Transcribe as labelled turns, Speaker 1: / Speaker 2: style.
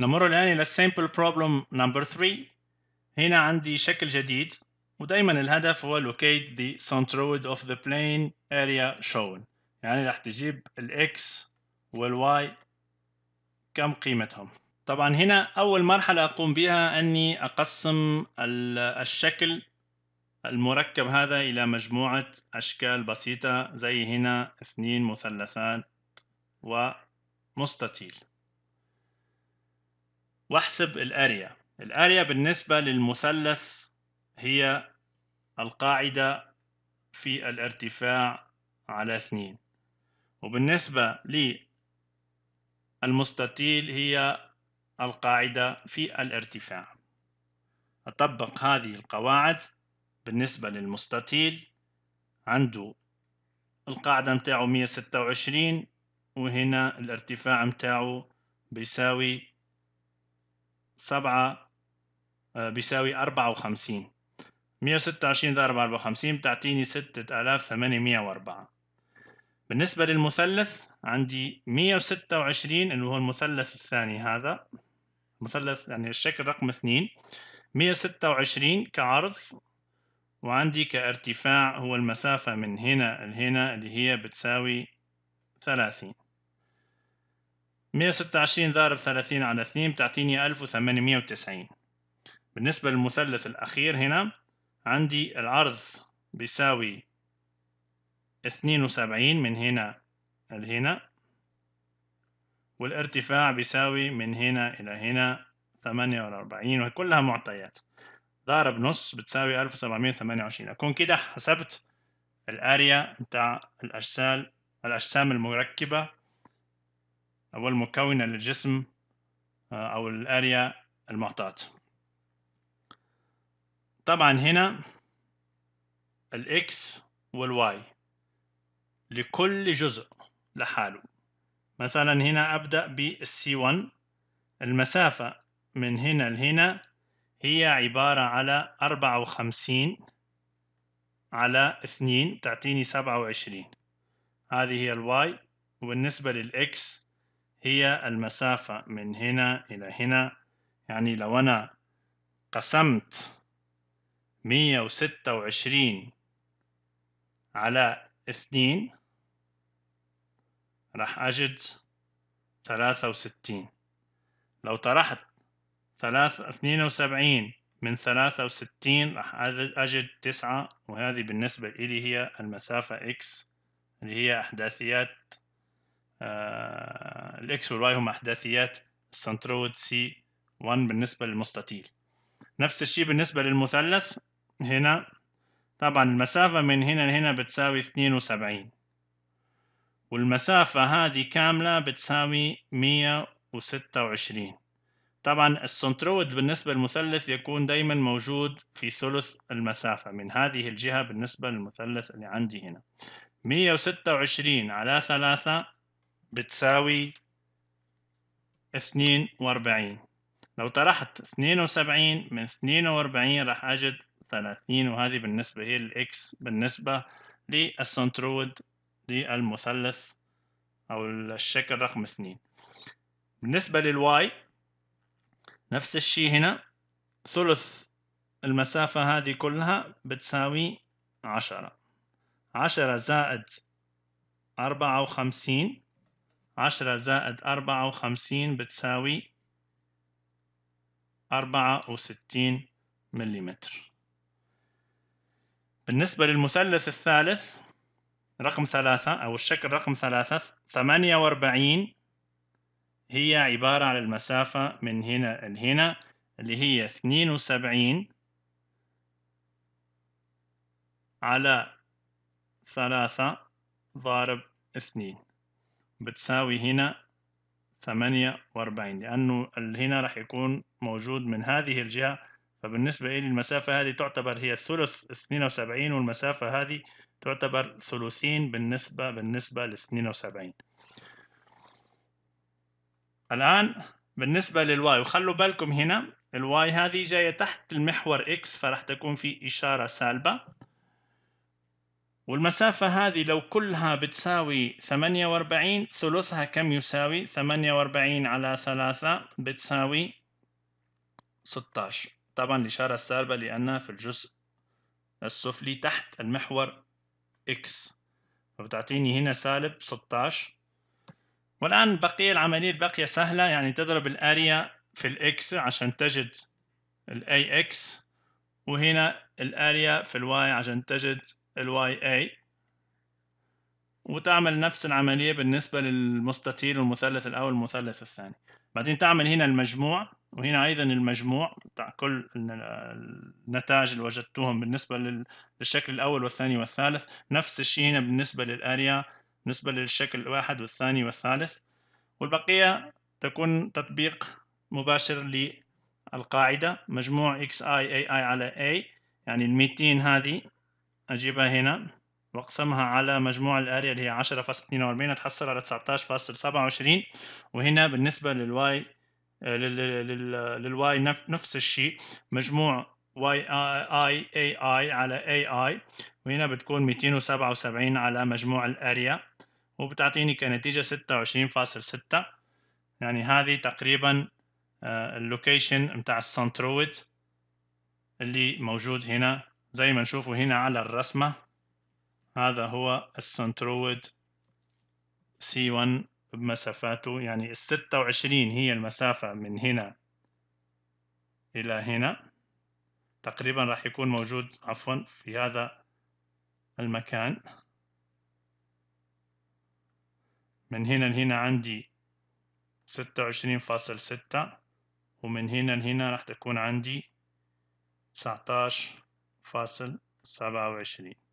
Speaker 1: نمر الآن إلى simple problem number 3 هنا عندي شكل جديد ودايما الهدف هو locate the centroid of the plane area shown يعني راح تجيب والـ y كم قيمتهم طبعا هنا أول مرحلة أقوم بها أني أقسم الشكل المركب هذا إلى مجموعة أشكال بسيطة زي هنا اثنين مثلثات ومستطيل واحسب الاريا الاريا بالنسبة للمثلث هي القاعدة في الارتفاع على اثنين وبالنسبة للمستطيل هي القاعدة في الارتفاع أطبق هذه القواعد بالنسبة للمستطيل عنده القاعدة متاعه 126 وهنا الارتفاع متاعه بيساوي 7 آه، بيساوي 54 126 ضرب 54 بتعطيني 6804 بالنسبة للمثلث عندي 126 اللي هو المثلث الثاني هذا مثلث يعني الشكل رقم 2 126 كعرض وعندي كارتفاع هو المسافة من هنا لهنا اللي هي بتساوي 30 126 ضارب 30 على 2 بتعطيني 1890 بالنسبة للمثلث الأخير هنا عندي العرض بيساوي 72 من هنا لهنا والارتفاع بيساوي من هنا إلى هنا 48 وكلها معطيات ضارب نص بتساوي 1728 أكون كده حسبت الأريا بتاع الأجسال الأجسام المركبة أو المكونة للجسم آه، أو الأريا المعطاة طبعا هنا الإكس والواي لكل جزء لحاله مثلا هنا أبدأ بالسي 1 المسافة من هنا لهنا هي عبارة على أربعة وخمسين على اثنين تعطيني سبعة وعشرين هذه هي الواي وبالنسبة للإكس هي المسافة من هنا إلى هنا يعني لو أنا قسمت مية وستة وعشرين على اثنين راح أجد ثلاثة وستين لو طرحت 72 اثنين وسبعين من ثلاثة وستين راح أجد تسعة وهذه بالنسبة إلي هي المسافة إكس اللي هي أحداثيات آه، الاكس والواي هم احداثيات السنترود سي 1 بالنسبة للمستطيل نفس الشيء بالنسبة للمثلث هنا طبعا المسافة من هنا لهنا بتساوي 72 والمسافة هذه كاملة بتساوي 126 طبعا السنترود بالنسبة للمثلث يكون دايما موجود في ثلث المسافة من هذه الجهة بالنسبة للمثلث اللي عندي هنا 126 على 3 بتساوي اثنين واربعين لو طرحت اثنين وسبعين من اثنين واربعين راح أجد ثلاثين وهذه بالنسبة هي الإكس بالنسبة للسنترويد للمثلث أو الشكل رقم اثنين بالنسبة للواي نفس الشيء هنا ثلث المسافة هذه كلها بتساوي عشرة عشرة زائد أربعة وخمسين عشرة زائد أربعة وخمسين بتساوي أربعة وستين مليمتر بالنسبة للمثلث الثالث رقم ثلاثة أو الشكل رقم ثلاثة ثمانية وأربعين هي عبارة عن المسافة من هنا لهنا اللي هي اثنين وسبعين على ثلاثة ضارب اثنين بتساوي هنا ثمانية وأربعين لأنه هنا راح يكون موجود من هذه الجهة فبالنسبة لي المسافة هذه تعتبر هي ثلث اثنين وسبعين والمسافة هذه تعتبر ثلثين بالنسبة بالنسبة لاثنين وسبعين الآن بالنسبة للواي وخلوا بالكم هنا الواي هذه جاية تحت المحور إكس فراح تكون في إشارة سالبة والمسافة هذه لو كلها بتساوي 48 ثلثها كم يساوي 48 على 3 بتساوي 16 طبعا الإشارة السالبة لأنها في الجزء السفلي تحت المحور X فبتعطيني هنا سالب 16 والآن بقية العملية الباقية سهلة يعني تضرب الأريا في X عشان تجد الأي إكس وهنا الأريا في الواي عشان تجد الواي اي وتعمل نفس العملية بالنسبة للمستطيل والمثلث الأول والمثلث الثاني بعدين تعمل هنا المجموع وهنا أيضا المجموع بتاع كل النتائج اللي وجدتوهم بالنسبة للشكل الأول والثاني والثالث نفس الشيء هنا بالنسبة للأريا بالنسبة للشكل الواحد والثاني والثالث والبقية تكون تطبيق مباشر للقاعدة مجموع xi ai على a يعني الميتين هذه اجيبها هنا واقسمها على مجموع الاريا اللي هي فاصل فاصلة وأربعين اتحصل على تسعتاش فاصل وعشرين وهنا بالنسبة للواي آه، للواي نفس الشيء مجموع واي اي اي اي على اي اي وهنا بتكون 277 على مجموع الاريا وبتعطيني كنتيجة 26.6 يعني هذه تقريبا آه، اللوكيشن متاع السنترويد اللي موجود هنا زي ما نشوفه هنا على الرسمة هذا هو السنترويد C1 بمسافاته يعني الستة وعشرين هي المسافة من هنا إلى هنا تقريبا راح يكون موجود عفوا في هذا المكان من هنا لهنا عندي ستة وعشرين فاصل ستة ومن هنا لهنا راح تكون عندي تسعتاش فاصل سبعة وعشرين